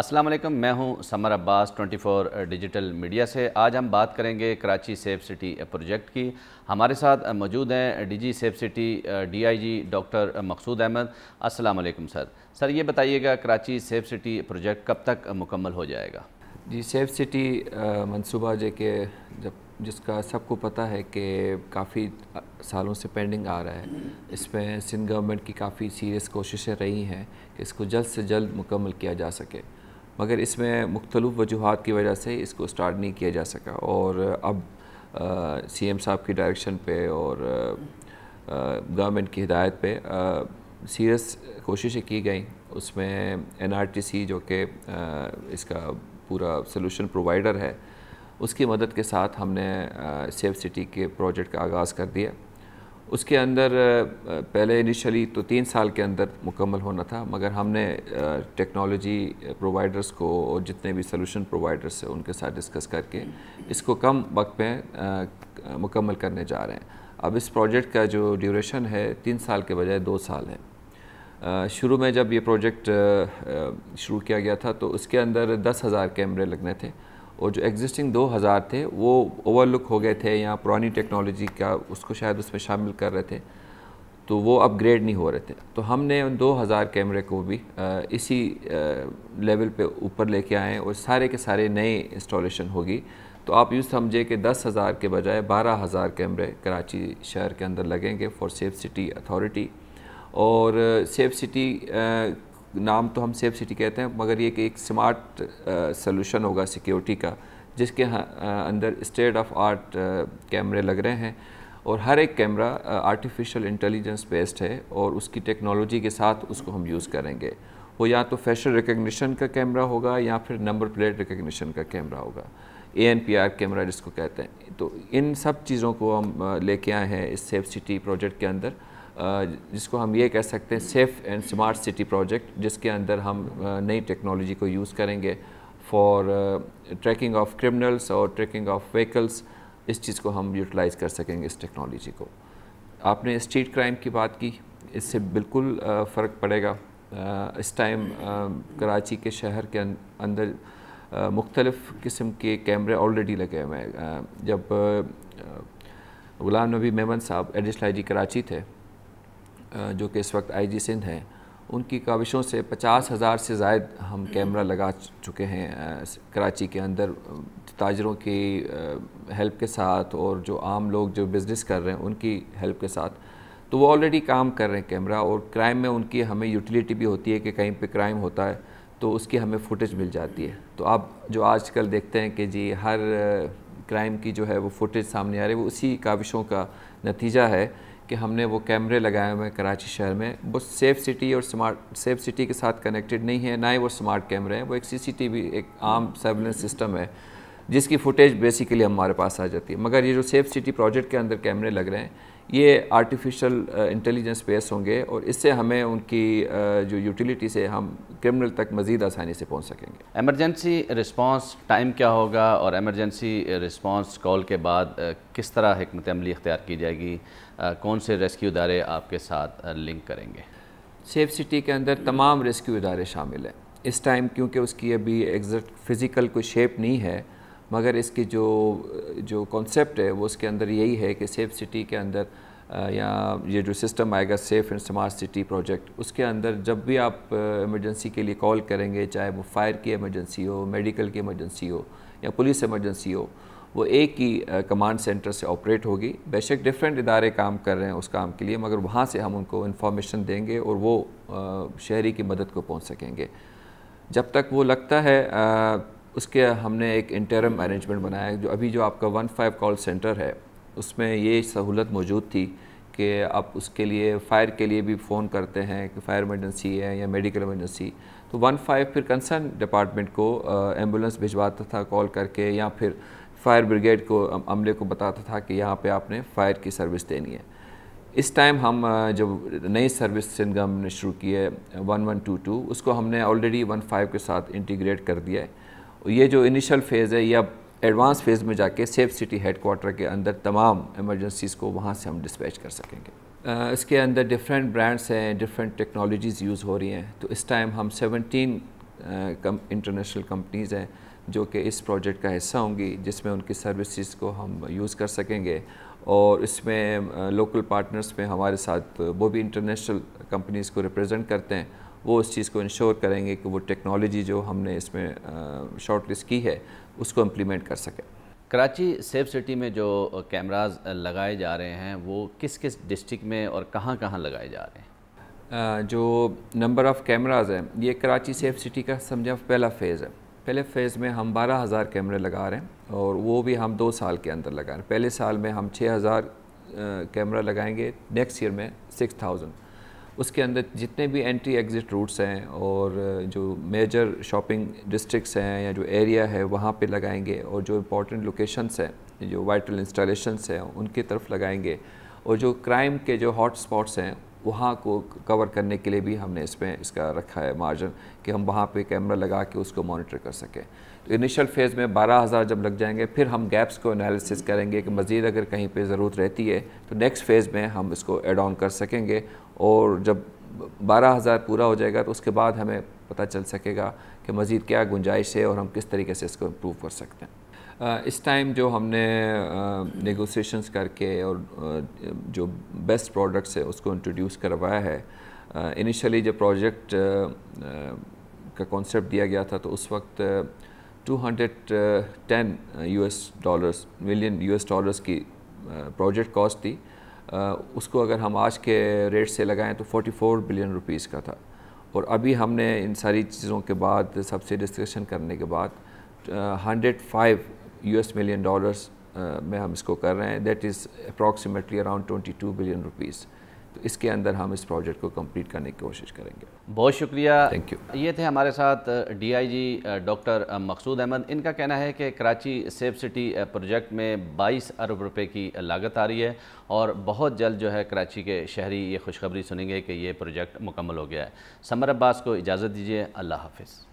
अस्सलाम वालेकुम मैं हूं समर अब्बास 24 डिजिटल मीडिया से आज हम बात करेंगे कराची सेफ सिटी प्रोजेक्ट की हमारे साथ मौजूद हैं DG safe city DIG doctor Maqsood Ahmed अस्सलाम वालेकुम सर सर ये बताइएगा कराची सेफ सिटी प्रोजेक्ट कब तक मुकम्मल हो जाएगा जी सेफ सिटी मंसूबा जे के जब जिसका सबको पता है कि काफ़ी सालों से पेंडिंग आ रहा है इसमें सिंध गवर्नमेंट की काफ़ी सीरियस कोशिशें रही हैं कि इसको जल्द से जल्द मुकम्मल किया जा सके मगर इसमें मुख्तलफ़ वजूहत की वजह से इसको स्टार्ट नहीं किया जा सका और अब सी एम साहब की डायरेक्शन पे और गवर्नमेंट की हिदायत पे सीरियस कोशिशें की गई उसमें एन आर टी सी जो कि इसका पूरा सोलूशन प्रोवाइडर है उसकी मदद के साथ हमने सेफ सिटी के प्रोजेक्ट का आगाज़ कर दिया उसके अंदर पहले इनिशियली तो तीन साल के अंदर मुकम्मल होना था मगर हमने टेक्नोलॉजी प्रोवाइडर्स को और जितने भी सोलूशन प्रोवाइडर्स हैं उनके साथ डिस्कस करके इसको कम वक्त में मुकम्मल करने जा रहे हैं अब इस प्रोजेक्ट का जो ड्यूरेशन है तीन साल के बजाय दो साल है शुरू में जब ये प्रोजेक्ट शुरू किया गया था तो उसके अंदर दस हज़ार कैमरे लगने थे और जो एग्जिस्टिंग 2000 थे वो ओवरलुक हो गए थे या पुरानी टेक्नोलॉजी का उसको शायद उसमें शामिल कर रहे थे तो वो अपग्रेड नहीं हो रहे थे तो हमने उन 2000 कैमरे को भी इसी लेवल पे ऊपर लेके आए और सारे के सारे नए इंस्टॉलेशन होगी तो आप यूँ समझे कि दस हज़ार के बजाय बारह हज़ार कैमरे कराची शहर के अंदर लगेंगे फॉर सेफ सिटी अथॉरिटी और सेफ सिटी नाम तो हम सेफ सिटी कहते हैं मगर ये कि एक स्मार्ट सोल्यूशन uh, होगा सिक्योरिटी का जिसके हाँ, uh, अंदर स्टेट ऑफ आर्ट कैमरे लग रहे हैं और हर एक कैमरा आर्टिफिशियल इंटेलिजेंस बेस्ड है और उसकी टेक्नोलॉजी के साथ उसको हम यूज़ करेंगे वो या तो फैशन रिकग्निशन का कैमरा होगा या फिर नंबर प्लेट रिकग्निशन का कैमरा होगा A N P R camera जिसको कहते हैं तो इन सब चीज़ों को हम uh, लेके आए हैं इस सेफ सिटी प्रोजेक्ट के अंदर जिसको हम ये कह सकते हैं safe and smart city project जिसके अंदर हम नई टेक्नोलॉजी को यूज़ करेंगे फॉर ट्रैकिंग ऑफ क्रिमिनल्स और ट्रैकिंग ऑफ व्हीकल्स इस चीज़ को हम यूटिलाइज़ कर सकेंगे इस टेक्नोलॉजी को आपने स्ट्रीट क्राइम की बात की इससे बिल्कुल फ़र्क पड़ेगा इस टाइम कराची के शहर के अं-, अंदर मुख्तलफ़ किस्म के कैमरे ऑलरेडी लगे हुए हैं जब गुलाम नबी मेमन साहब एडिशनल आई जी कराची थे जो कि इस वक्त आईजी सिंध हैं उनकी काविशों से पचास हज़ार से जायद हम कैमरा लगा चुके हैं कराची के अंदर ताजरों की हेल्प के साथ और जो आम लोग जो बिज़नेस कर रहे हैं उनकी हेल्प के साथ तो वो ऑलरेडी काम कर रहे हैं कैमरा और क्राइम में उनकी हमें यूटिलिटी भी होती है कि कहीं पे क्राइम होता है तो उसकी हमें फुटेज मिल जाती है तो आप जो आजकल देखते हैं कि जी हर क्राइम की जो है वो फुटेज सामने आ रही है वो उसी काविशों का नतीजा है कि हमने वो कैमरे लगाए हुए हैं कराची शहर में वो सेफ सिटी और स्मार्ट सेफ सिटी के साथ कनेक्टेड नहीं है ना ही वो स्मार्ट कैमरे हैं वो एक सीसीटीवी एक आम सर्विलेंस सिस्टम है जिसकी फुटेज बेसिकली हमारे पास आ जाती है मगर ये जो सेफ सिटी प्रोजेक्ट के अंदर कैमरे लग रहे हैं ये आर्टिफिशियल इंटेलिजेंस बेस होंगे और इससे हमें उनकी uh, जो यूटिलिटी से हम क्रिमिनल तक मज़ीद आसानी से पहुंच सकेंगे एमरजेंसी रिस्पांस टाइम क्या होगा और एमरजेंसी रिस्पांस कॉल के बाद uh, किस तरह हमत अमली इख्तियार की जाएगी uh, कौन से रेस्क्यू इदारे आपके साथ लिंक करेंगे सेफ सिटी के अंदर तमाम रेस्क्यू इदारे शामिल हैं इस टाइम क्योंकि उसकी अभी एग्जैक्ट फ़िज़िकल कोई शेप नहीं है मगर इसकी जो जो कॉन्सेप्ट है वो उसके अंदर यही है कि सेफ सिटी के अंदर या ये जो सिस्टम आएगा safe and smart city project उसके अंदर जब भी आप इमरजेंसी के लिए कॉल करेंगे चाहे वो फायर की इमरजेंसी हो मेडिकल की इमरजेंसी हो या पुलिस इमरजेंसी हो वो एक ही कमांड सेंटर से ऑपरेट होगी बेशक डिफरेंट इदारे काम कर रहे हैं उस काम के लिए मगर वहाँ से हम उनको इन्फॉर्मेशन देंगे और वो शहरी की मदद को पहुँच सकेंगे जब तक वो लगता है उसके हमने एक इंटरम अरेंजमेंट बनाया जो अभी जो आपका वन फाइव कॉल सेंटर है उसमें ये सहूलत मौजूद थी कि आप उसके लिए फ़ायर के लिए भी फ़ोन करते हैं कि फ़ायर इमरजेंसी है या मेडिकल इमरजेंसी तो वन फाइव फिर कंसर्न डिपार्टमेंट को एम्बुलेंस भिजवाता था कॉल करके या फिर फायर ब्रिगेड को अमले को बताता था कि यहाँ पे आपने फायर की सर्विस देनी है इस टाइम हम जब नई सर्विस सिंगम ने शुरू की है वन वन टू टू उसको हमने ऑलरेडी वन फाइव के साथ इंटीग्रेट कर दिया है ये जो इनिशियल फ़ेज़ है या एडवांस फेज़ में जाके सेफ सिटी हेडकोार्टर के अंदर तमाम इमरजेंसीज़ को वहाँ से हम डिस्पैच कर सकेंगे आ, इसके अंदर डिफरेंट ब्रांड्स हैं डिफरेंट टेक्नोलॉजीज़ यूज़ हो रही हैं तो इस टाइम हम सेवनटीन कम इंटरनेशनल कंपनीज़ हैं जो कि इस प्रोजेक्ट का हिस्सा होंगी जिसमें उनकी सर्विसज़ को हम यूज़ कर सकेंगे और इसमें लोकल पार्टनर्स में हमारे साथ वो भी इंटरनेशनल कंपनीज़ को रिप्रेजेंट करते हैं वो इस चीज़ को इंश्योर करेंगे कि वो टेक्नोलॉजी जो हमने इसमें शॉर्ट लिस्ट की है उसको इम्प्लीमेंट कर सकें कराची सेफ सिटी में जो कैमराज लगाए जा रहे हैं वो किस किस डिस्ट्रिक्ट में और कहाँ कहाँ लगाए जा रहे हैं जो नंबर ऑफ़ कैमराज हैं ये कराची सेफ सिटी का समझा पहला फ़ेज़ है पहले फ़ेज़ में हम बारह हज़ार कैमरे लगा रहे हैं और वो भी हम दो साल के अंदर लगा रहे हैं पहले साल में हम छः हज़ार कैमरा लगाएंगे नेक्स्ट ईयर में सिक्स थाउजेंड उसके अंदर जितने भी एंट्री एग्ज़िट रूट्स हैं और जो मेजर शॉपिंग डिस्ट्रिक्स हैं या जो एरिया है वहाँ पे लगाएंगे और जो इम्पोर्टेंट लोकेशंस हैं जो वाइटल इंस्टॉलेशंस हैं उनकी तरफ लगाएंगे और जो क्राइम के जो हॉट स्पॉट्स हैं वहाँ को कवर करने के लिए भी हमने इसमें इसका रखा है मार्जिन कि हम वहाँ पे कैमरा लगा के उसको मॉनिटर कर सकें तो इनिशियल फेज़ में बारह हज़ार जब लग जाएंगे फिर हम गैप्स को एनालिसिस करेंगे कि मज़ीद अगर कहीं पे ज़रूरत रहती है तो नेक्स्ट फेज़ में हम इसको एड ऑन कर सकेंगे और जब बारह हज़ार पूरा हो जाएगा तो उसके बाद हमें पता चल सकेगा कि मज़ीद क्या गुंजाइश है और हम किस तरीके से इसको इम्प्रूव कर सकते हैं इस टाइम जो हमने नेगोशिएशंस करके और जो बेस्ट प्रोडक्ट्स है उसको इंट्रोड्यूस करवाया है इनिशियली जब प्रोजेक्ट का कॉन्सेप्ट दिया गया था तो उस वक्त 210 US dollars million US dollars की प्रोजेक्ट कॉस्ट थी उसको अगर हम आज के रेट से लगाएं तो 44 बिलियन रुपीस का था और अभी हमने इन सारी चीज़ों के बाद सबसे डिस्कशन करने के बाद hundred five US million dollars में हम इसको कर रहे हैं that is approximately around 22 billion rupees तो इसके अंदर हम इस प्रोजेक्ट को कंप्लीट करने की कोशिश करेंगे बहुत शुक्रिया थैंक यू ये थे हमारे साथ DIG uh, doctor uh, uh, Maqsood Ahmed इनका कहना है कि कराची सेफ सिटी प्रोजेक्ट में 22 अरब रुपए की लागत आ रही है और बहुत जल्द जो है कराची के शहरी ये खुशखबरी सुनेंगे कि ये प्रोजेक्ट मुकम्मल हो गया है समर अब्बास को इजाज़त दीजिए अल्लाह हाफिज़